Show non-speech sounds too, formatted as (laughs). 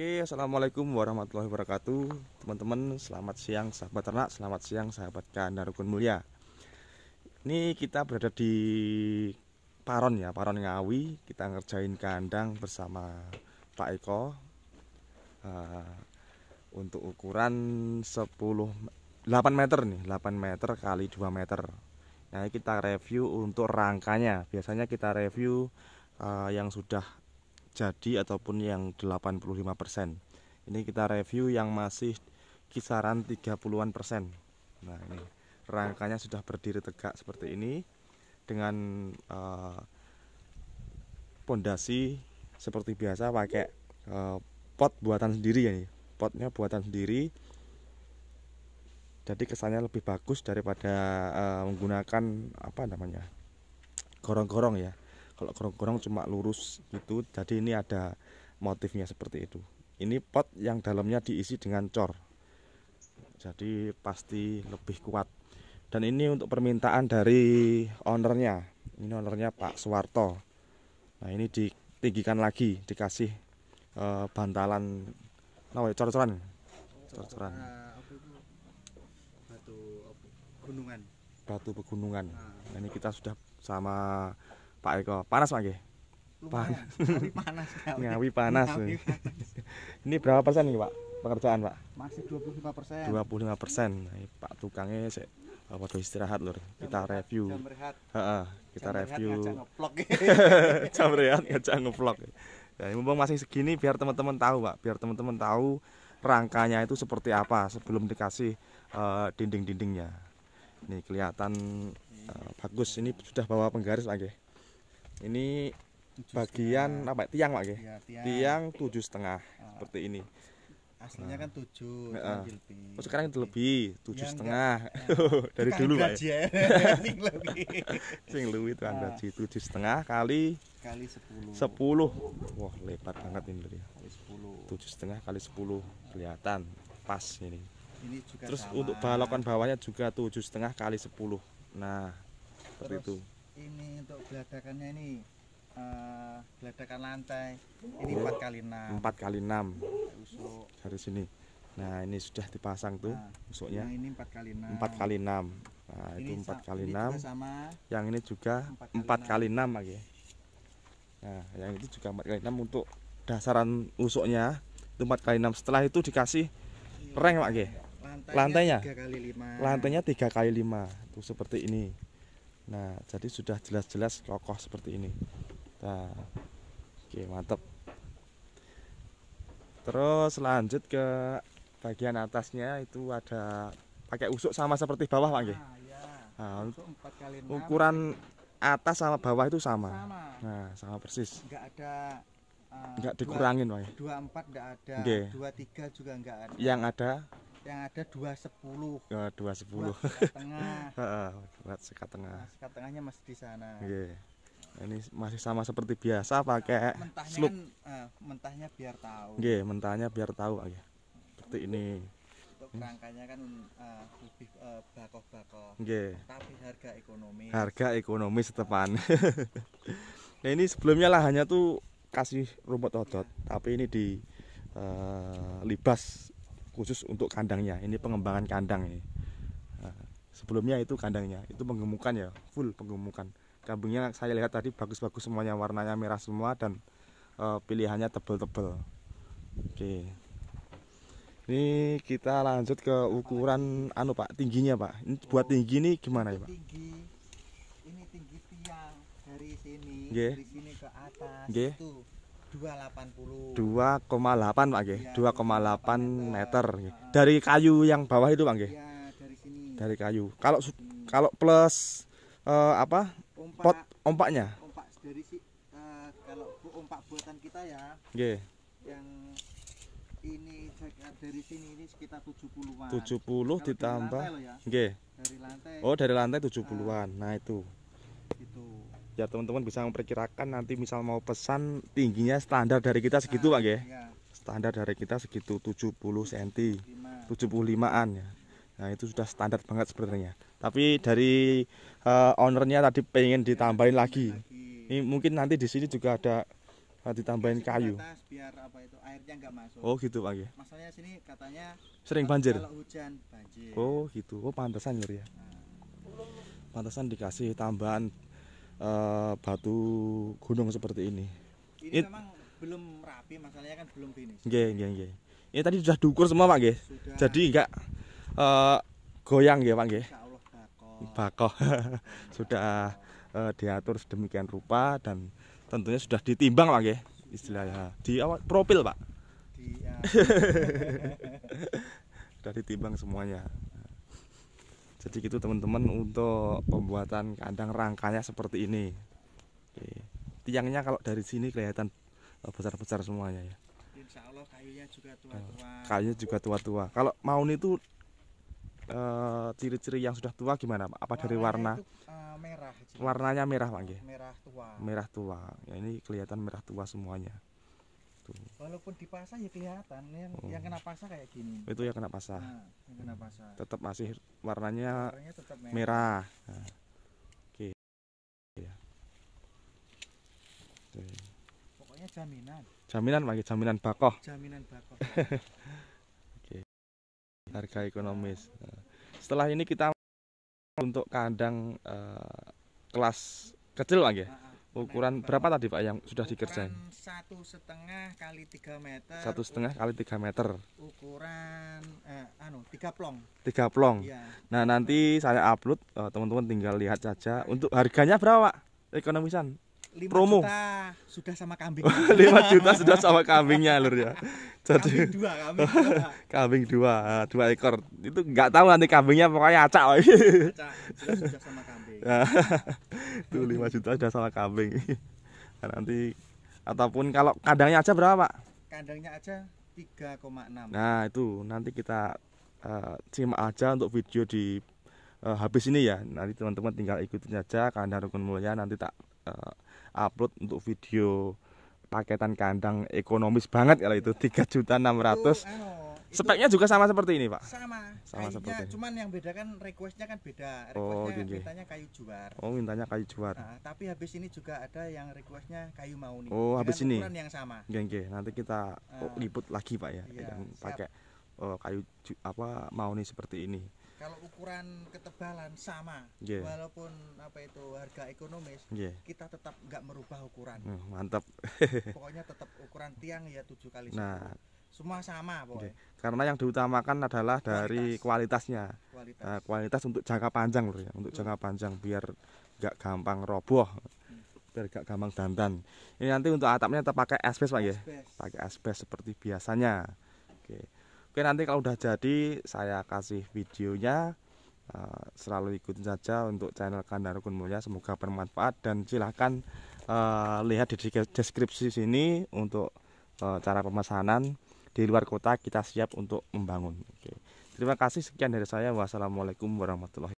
Oke, assalamualaikum warahmatullahi wabarakatuh, teman-teman. Selamat siang, sahabat ternak. Selamat siang, sahabat kandar rukun mulia. Ini kita berada di Paron ya, Paron Ngawi. Kita ngerjain kandang bersama Pak Eko uh, untuk ukuran 10 8 meter nih, 8 meter kali 2 meter. Nah, kita review untuk rangkanya. Biasanya kita review uh, yang sudah jadi ataupun yang 85%. Ini kita review yang masih kisaran 30-an persen. Nah, ini rangkanya sudah berdiri tegak seperti ini dengan eh, pondasi uh, seperti biasa pakai uh, pot buatan sendiri ya Potnya buatan sendiri. Jadi kesannya lebih bagus daripada uh, menggunakan apa namanya? gorong-gorong ya kalau kerong-kerong cuma lurus gitu jadi ini ada motifnya seperti itu ini pot yang dalamnya diisi dengan cor jadi pasti lebih kuat dan ini untuk permintaan dari ownernya ini ownernya Pak Suwarto nah ini ditinggikan lagi dikasih eh, bantalan nah, no, cor-coran cor-coran batu pegunungan batu ah. pegunungan nah, ini kita sudah sama Pak Eko panas lagi. panas. (laughs) panas ngawi panas ngawi panas ini berapa persen nih Pak pekerjaan Pak masih 25 persen 25 persen nah, Pak tukangnya sih eh, waktu istirahat lur kita review jam Ha -ha, kita jam review rehat ngevlog (laughs) jam rehat ngajak ngevlog jadi ya, mumpung masih segini biar teman-teman tahu Pak biar teman-teman tahu rangkanya itu seperti apa sebelum dikasih uh, dinding-dindingnya ini kelihatan uh, bagus ini sudah bawa penggaris lagi ini bagian setengah. apa tiang pak ya, iya, tiang. tujuh setengah ah. seperti ini aslinya nah. kan tujuh uh, oh, sekarang itu lebih tujuh iya, setengah enggak, (laughs) iya. dari dulu pak ya, ya. (laughs) sing lebih sing lebih itu anda ah. tujuh setengah kali kali sepuluh sepuluh wah lebar nah, banget ini dia ya. tujuh setengah kali sepuluh kelihatan pas ini ini juga terus sama. untuk balokan bawahnya juga tujuh setengah kali sepuluh nah seperti terus. itu ini untuk geladakannya ini uh, eh, geladakan lantai ini empat kali enam empat kali enam dari sini nah ini sudah dipasang tuh nah, usuknya nah, ini empat kali enam empat kali enam nah ini itu empat kali enam yang ini juga empat kali enam lagi nah yang itu juga empat kali enam untuk dasaran usuknya itu empat kali enam setelah itu dikasih iya. reng pak lantainya lantainya tiga kali lima lantainya tiga kali lima tuh seperti ini Nah, jadi sudah jelas-jelas kokoh seperti ini. Nah, oke, mantap. Terus lanjut ke bagian atasnya itu ada pakai usuk sama seperti bawah, Pak ah, iya. nah, ya. nah, ukuran atas sama bawah itu sama. sama. Nah, sama persis. Enggak ada uh, dikurangin, Pak. 24 ya? enggak ada, okay. 23 juga enggak ada. Yang ada yang ada dua sepuluh ya, dua sepuluh tengah buat sekat tengah (laughs) nah, sekat tengahnya masih di sana yeah. nah, ini masih sama seperti biasa nah, pakai mentahnya slup kan, uh, mentahnya biar tahu yeah, mentahnya biar tahu ya seperti ini untuk rangkanya kan uh, lebih uh, bakoh-bakoh yeah. tapi harga ekonomi harga setepan tepan (laughs) nah ini sebelumnya lah hanya tuh kasih rumput odot yeah. tapi ini di uh, libas khusus untuk kandangnya ini pengembangan kandang ini nah, sebelumnya itu kandangnya itu penggemukan ya full penggemukan kambingnya saya lihat tadi bagus-bagus semuanya warnanya merah semua dan e, pilihannya tebel-tebel oke ini kita lanjut ke ukuran anu pak tingginya pak ini buat tinggi ini gimana ya pak tinggi ini tinggi tiang dari sini dari sini ke atas itu 2,8 Pak Ya, 2,8 meter nggih. Dari kayu yang bawah itu Pak Ya, dari sini. Dari kayu. Kalau hmm. kalau plus uh, apa? Ompak, pot ompaknya. Ompak dari si uh, kalau ompak buatan kita ya. Nggih. Yang ini dari sini ini sekitar 70-an. 70, 70 ditambah ya. nggih. Ya, dari lantai. Oh, dari lantai 70-an. Nah. Uh, nah, itu. Ya teman-teman bisa memperkirakan nanti misal mau pesan tingginya standar dari kita segitu Pak ya. Standar dari kita segitu 70 cm, 75-an ya. Nah, itu sudah standar banget sebenarnya. Tapi dari uh, ownernya tadi iya, pengen ditambahin lagi. Ini mungkin nanti di sini juga ada uh, ditambahin kayu. biar apa itu airnya nggak masuk. Oh, gitu Pak ya. Masalahnya sini katanya sering banjir. Kalau hujan banjir. Oh, gitu. Oh, pantesan ya. Nah. Pantesan dikasih tambahan uh, batu gunung seperti ini. Ini It, memang belum rapi masalahnya kan belum finish. Nggih, nggih, nggih. Ini tadi sudah diukur semua, Pak nggih. Jadi enggak uh, eh, goyang ya Pak nggih. Bakoh. (laughs) sudah uh, diatur sedemikian rupa dan tentunya sudah ditimbang, Pak nggih. Istilahnya di awal profil, Pak. Di, uh, (laughs) sudah ditimbang semuanya jadi gitu teman-teman untuk pembuatan kandang rangkanya seperti ini Oke. tiangnya kalau dari sini kelihatan eh, besar-besar semuanya ya Insya Allah kayunya juga tua-tua eh, kayunya juga tua-tua kalau mau itu eh, ciri-ciri uh, yang sudah tua gimana pak? Apa dari warna? Itu, uh, merah. Warnanya merah pak? Merah tua. Merah tua. Ya ini kelihatan merah tua semuanya gitu walaupun dipasah ya kelihatan yang oh. yang kena pasah kayak gini itu yang kena pasah nah, yang kena pasah tetap masih warnanya, warnanya tetap merah, merah. Nah. oke okay. ya. okay. pokoknya jaminan jaminan lagi jaminan bakoh jaminan bakoh (laughs) oke okay. harga ekonomis nah. setelah ini kita untuk kandang uh, kelas kecil lagi ya? Ah, ah. Ukuran berapa tadi Pak yang sudah dikerjain? Satu setengah kali tiga meter. Satu setengah kali tiga meter. Ukuran eh, anu tiga plong. Tiga plong. ya. Nah nanti saya upload eh, teman-teman tinggal lihat saja. Untuk harganya berapa Ekonomisan? 5 promo juta sudah sama kambing 5 (laughs) juta sudah (laughs) sama kambingnya lur ya jadi kambing dua kambing dua, (laughs) kambing dua, dua ekor itu nggak tahu nanti kambingnya pokoknya acak, acak sudah sama kambing (laughs) tuh 5 juta sudah salah kambing (laughs) nah, nanti ataupun kalau kandangnya aja berapa pak kandangnya aja 3,6 nah itu nanti kita uh, simak aja untuk video di uh, habis ini ya nanti teman-teman tinggal ikutin aja kandang rukun mulia nanti tak uh, upload untuk video paketan kandang ekonomis banget kalau itu tiga juta enam ratus anu, Speknya juga sama seperti ini, Pak. Sama. Sama kayunya, seperti. Ini. Cuman yang beda kan requestnya kan beda. Oh, requestnya oh, mintanya kayu juar. Oh, mintanya kayu juar. Nah, tapi habis ini juga ada yang requestnya kayu mauni. Oh, Dengan habis ini. yang sama. Gengge, nanti kita uh, ah. liput lagi, Pak ya. Iya, yang siap. pakai oh, kayu apa mauni seperti ini kalau ukuran ketebalan sama yeah. walaupun apa itu harga ekonomis yeah. kita tetap nggak merubah ukuran hmm, mantap pokoknya tetap ukuran tiang ya tujuh kali nah semua sama pokoknya. Karena yang diutamakan adalah dari kualitas. kualitasnya. Kualitas. Uh, kualitas untuk jangka panjang loh ya, untuk hmm. jangka panjang biar nggak gampang roboh hmm. biar gak gampang dandan ini nanti untuk atapnya kita pakai asbes pak ya pakai asbes seperti biasanya oke oke nanti kalau udah jadi saya kasih videonya uh, selalu ikutin saja untuk channel Kandar Rukun Mulia semoga bermanfaat dan silahkan uh, lihat di deskripsi sini untuk uh, cara pemesanan di luar kota kita siap untuk membangun. Oke. Terima kasih sekian dari saya. Wassalamualaikum warahmatullahi